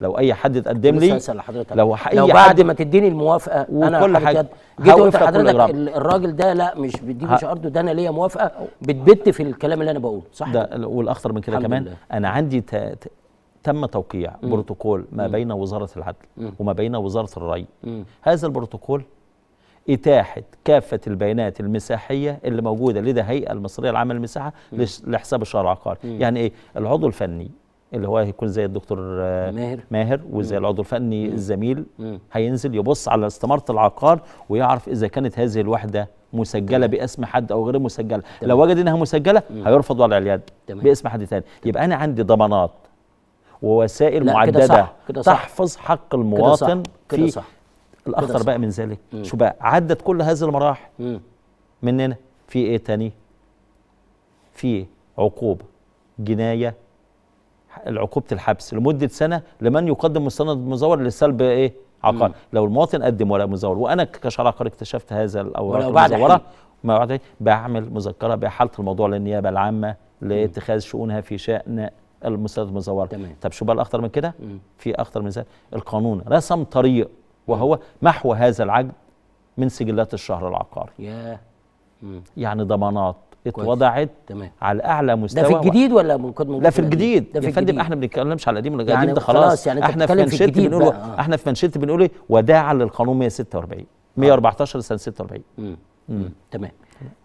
لو اي حد تقدم لي لحضرتك لو اي لو بعد ما تديني الموافقه انا كل حاجه جيت قلت لحضرتك الراجل ده لا مش بيديني مش ارضه ده انا ليا موافقه بتبت في الكلام اللي انا بقوله صح ده والاخطر من كده كمان لله. انا عندي ت... تم توقيع مم. بروتوكول ما مم. بين وزاره العدل مم. وما بين وزاره الري هذا البروتوكول إتاحة كافة البيانات المساحية اللي موجودة لدى الهيئة المصرية العامة للمساحة لحساب الشهر العقاري يعني إيه العضو الفني اللي هو هيكون زي الدكتور آه، ماهر ماهر وزي العضو الفني الزميل هينزل يبص على استماره العقار ويعرف اذا كانت هذه الوحده مسجله باسم حد او غير مسجله تمام. لو وجد انها مسجله مم. هيرفض وضع اليد باسم حد ثاني يبقى انا عندي ضمانات ووسائل معدده كده صح. كده صح. تحفظ حق المواطن كده صح. كده في صح. الاخطر بقى من ذلك مم. شو بقى عدت كل هذه المراحل مننا في ايه تاني في عقوبه جنايه عقوبه الحبس لمده سنه لمن يقدم مستند مزور لسلب ايه عقار لو المواطن قدم ورق مزور وانا كشرع عقاري اكتشفت هذا الاوراق المزوره ما بعد بعمل مذكره باحاله الموضوع للنيابه العامه لاتخاذ شؤونها في شان المستند المزور تمام. طب شو بقى الاخطر من كده في اخطر من ذلك القانون رسم طريق وهو محو هذا العقد من سجلات الشهر العقاري ياه يعني ضمانات اتوضعت تمام على اعلى مستوى ده في الجديد ولا كنت موجود لا في الجديد ده في يا فندم احنا ما بنتكلمش على القديم ولا الجديد يعني ده خلاص, خلاص يعني احنا في منشيت بنقول آه. احنا في منشيت بنقول ايه وداعا للقانون 146 114 آه. سنه 46 امم تمام